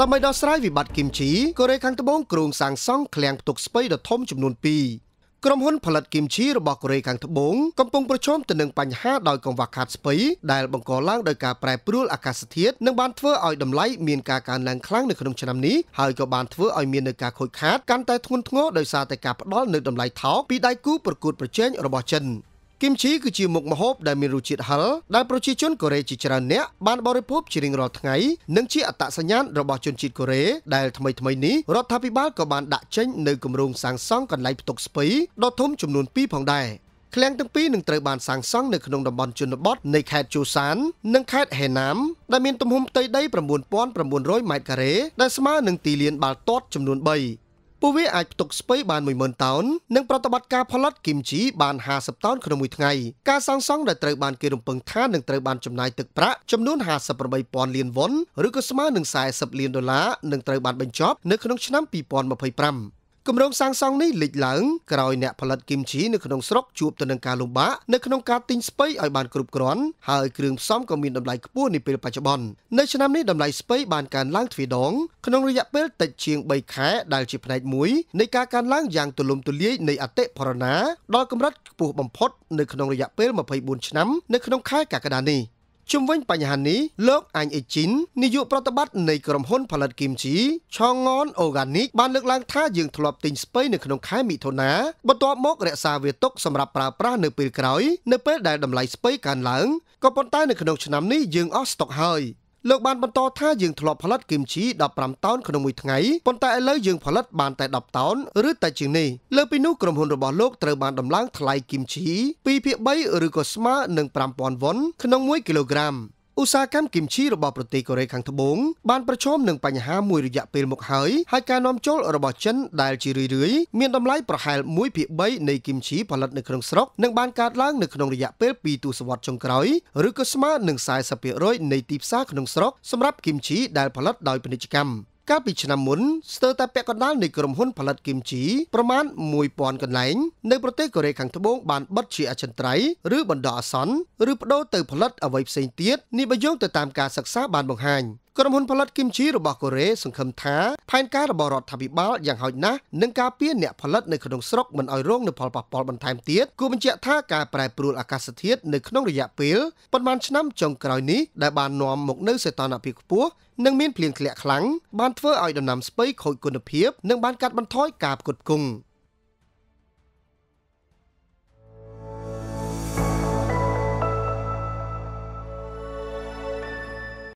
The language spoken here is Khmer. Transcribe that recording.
ដើម្បីដោះស្រាយវិបត្តិគីមជីកូរ៉េខាងត្បូងក្រុងសាងសង់ឃ្លាំងផ្ទុកស្ពៃដ៏ធំចំនួន2ក្រុមហ៊ុនផលិតគីមជីរបស់កូរ៉េខាងត្បូងកំពុងប្រឈមទៅនឹងបញ្ហាដោយកង្វះខាតស្ពៃដែលបង្កឡើងដោយការប្រែប្រួលអាកាសធាតុនិងបានធ្វើឲ្យតម្លៃមានការកើនឡើងខ្លាំងនៅក្នុងឆ្នាំនេះហើយក៏បានធ្វើឲ្យមាននៅការខូចខាតកាន់តែធ្ងន់ធ្ងរដោយសារតែការផ្ដាល់នៅតម្លៃថោកពីដៃគូប្រកួតប្រជែងរបស់ចិន។គីមជីគឺជាមុខម្ហូបដែលមានរសជាតិហឹរដែលប្រជាជនកូរ៉េជាច្រើនអ្នកបានបរិភោគជារៀងរាល់ថ្ងៃនិងជាអត្តសញ្ញាណរបស់ជនជាតិកូរ៉េដែលថ្មីថ្មីនេះរដ្ឋាភិបាលក៏បានដាក់ចេញនៅគម្រោងសាងសង់កន្លែងផ្ទុកស្ពៃដ៏ធំចំនួន2ផងដែរឃ្លាំងទាំងពីរនឹងត្រូវបានសាងសង់នៅក្នុងតំបន់ជនបទនៃខេត្តជូសាន និងខេត្តហេណាមដែលមានទំហំផ្ទៃដី9900ម៉ែត្រការ៉េដែលស្មើនឹងទីលានបាល់ទាត់ចំនួន3ពួកវាអាចផ្ទុកស្ពៃបាន10000តោននិងប្រតិបត្តិការផលិតគីមជីបាន50តោនក្នុងមួយថ្ងៃការសាងសង់ដែលត្រូវបានគេរំពឹងថានឹងត្រូវបានចំណាយទឹកប្រាក់ចំនួន58,000លានវ៉ុនឬក៏ស្មើនឹង40លានដុល្លារនឹងត្រូវបានបញ្ចប់នៅក្នុងឆ្នាំ2025គម្រោងសាងសង់នេះលេចឡើងក្រោយអ្នកផលិតគីមជីនៅក្នុងស្រុកជួបទៅនឹងការលំបាកនៅក្នុងការទិញស្ពៃឲ្យបានគ្រប់គ្រាន់ហើយគ្រឿងផ្សំក៏មានតម្លៃខ្ពស់នាពេលបច្ចុប្បន្ននៅឆ្នាំនេះតម្លៃស្ពៃបានកើនឡើងទ្វេដងក្នុងរយៈពេល តិចជាង3ខែដែលជាផ្នែកមួយនៃការកើនឡើងយ៉ាងទូលំទូលាយនៃអតិផរណាដល់កម្រិតខ្ពស់បំផុតនៅក្នុងរយៈពេល24ឆ្នាំ នៅក្នុងខែកក្កដានេះ។ជំវិញបញ្ហានេះលោកអាញអេជីននាយកប្រតិបត្តិនៃក្រុមហ៊ុនផលិតគីមជីឆងនអូហ្គានិកបានលើកឡើងថាយើងធ្លាប់ទិញស្ពៃនៅក្នុងខែមិថុនាបន្ទាប់មករក្សាវាទុកសម្រាប់ប្រើប្រាស់នៅពេលក្រោយ នៅពេលដែលតម្លៃស្ពៃកើនឡើងក៏ប៉ុន្តែនៅក្នុងឆ្នាំនេះយើងអស់ស្តុកហើយលោកបានបន្តថាយើងធ្លាប់ផលិតគីមជី15តោនក្នុងមួយថ្ងៃប៉ុន្តែឥឡូវយើងផលិតបានតែ10តោនឬតែជាងនេះលើពីនោះក្រុមហ៊ុនរបស់លោកត្រូវបានដំឡើងថ្លៃគីមជី2ភាគ3ឬក៏ស្មើនឹង5000វ៉ុនក្នុង1គីឡូក្រាមឧស្សាហកម្មគីមឈីរបស់ប្រទេសកូរ៉េខាងត្បូងបានប្រឈមនឹងបញ្ហាមួយរយៈពេលមកហើយហើយការនាំចូលរបស់ចិនដែលជារឿយរឿយមានតម្លៃប្រហែល1ភាគ3នៃគីមឈីផលិតនៅក្នុងស្រុកនិងបានកើតឡើងនៅក្នុងរយៈពេល2ទសវត្សរ៍ចុងក្រោយឬក៏ស្មើនឹង40%នៃទីផ្សារក្នុងស្រុកសម្រាប់គីមឈីដែលផលិតដោយពាណិជ្ជកម្មកាលពីឆ្នាំមុនស្ទើរតែពាក់កណ្ដាលនៃក្រុមហ៊ុនផលិតគីមជីប្រមាណ1000កន្លែងនៅប្រទេសកូរ៉េខាងត្បូងបានបិទជាអចិន្ត្រៃយ៍ឬបណ្ដោះអាសន្នឬបដូរទៅផលិតអ្វីផ្សេងទៀតនេះបើយោងទៅតាមការសិក្សាបានបង្ហាញក្រុមហ៊ុនផលិតគីមជីរបស់កូរ៉េសង្ឃឹមថាផែនការរបស់រដ្ឋាភិបាលយ៉ាងហោចណាស់នឹងការពារអ្នកផលិតនៅក្នុងស្រុកមិនឲ្យរងនូវផលប៉ះពាល់បន្ថែមទៀតគួរបញ្ជាក់ថាការប្រែប្រួលអាកាសធាតុនៅក្នុងរយៈពេលប៉ុន្មានឆ្នាំចុងក្រោយនេះដែលបាននាំមកនូវសីតុណ្ហភាពខ្ពស់និងមានភ្លៀងធ្លាក់ខ្លាំងបានធ្វើឲ្យដំណាំស្ពៃខូចគុណភាពនិងបានកាត់បន្ថយការផ្គត់ផ្គង់។